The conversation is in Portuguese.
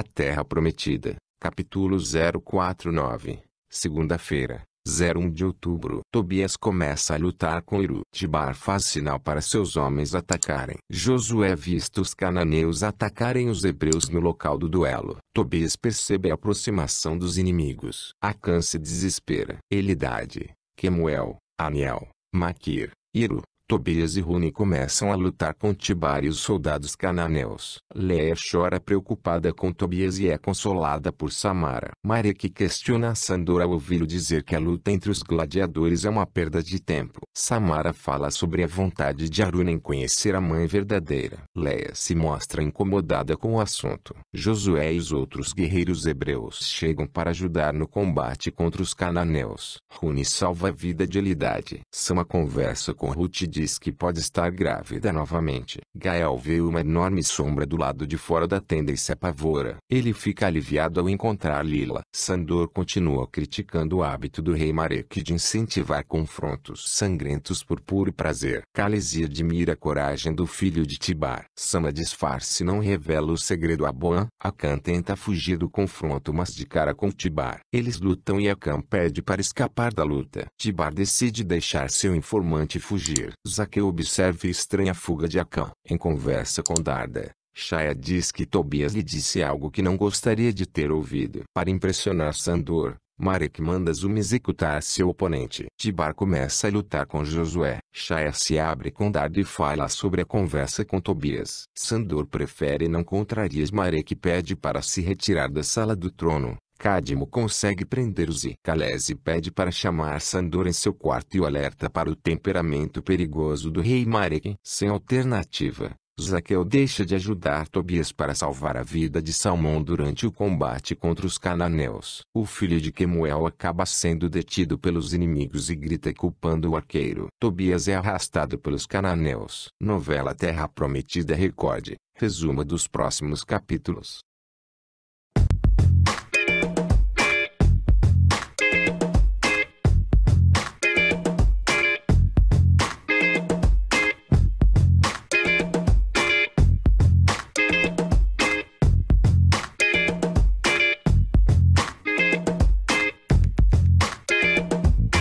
A Terra Prometida, capítulo 049, segunda-feira, 01 de outubro. Tobias começa a lutar com Tibar faz sinal para seus homens atacarem. Josué visto os cananeus atacarem os hebreus no local do duelo. Tobias percebe a aproximação dos inimigos. Acã se desespera. Elidade, Quemuel, Aniel, Maquir, Iru. Tobias e Rune começam a lutar com Tibar e os soldados cananeus. Leia chora preocupada com Tobias e é consolada por Samara. Marek questiona Sandor ao ouvi-lo dizer que a luta entre os gladiadores é uma perda de tempo. Samara fala sobre a vontade de Aruna em conhecer a mãe verdadeira. Leia se mostra incomodada com o assunto. Josué e os outros guerreiros hebreus chegam para ajudar no combate contra os cananeus. Rune salva a vida de Elidade. Sama conversa com Ruth diz diz que pode estar grávida novamente. Gael vê uma enorme sombra do lado de fora da tenda e se apavora. Ele fica aliviado ao encontrar Lila. Sandor continua criticando o hábito do rei Marek de incentivar confrontos sangrentos por puro prazer. Khaleesi admira a coragem do filho de Tibar. Sama disfarce e não revela o segredo a Boan. Akan tenta fugir do confronto mas de cara com Tibar. Eles lutam e Akan pede para escapar da luta. Tibar decide deixar seu informante fugir. Zaqueu observa estranha fuga de Acã. Em conversa com Darda, Shaya diz que Tobias lhe disse algo que não gostaria de ter ouvido. Para impressionar Sandor, Marek manda Zuma executar seu oponente. Tibar começa a lutar com Josué. Shaya se abre com Darda e fala sobre a conversa com Tobias. Sandor prefere não contrariar Marek e pede para se retirar da sala do trono. Cadmo consegue prender os e e pede para chamar Sandor em seu quarto e o alerta para o temperamento perigoso do rei Marek. Sem alternativa, Zaqueu deixa de ajudar Tobias para salvar a vida de Salmão durante o combate contra os cananeus. O filho de Quemuel acaba sendo detido pelos inimigos e grita culpando o arqueiro. Tobias é arrastado pelos cananeus. Novela Terra Prometida Record. Resuma dos próximos capítulos.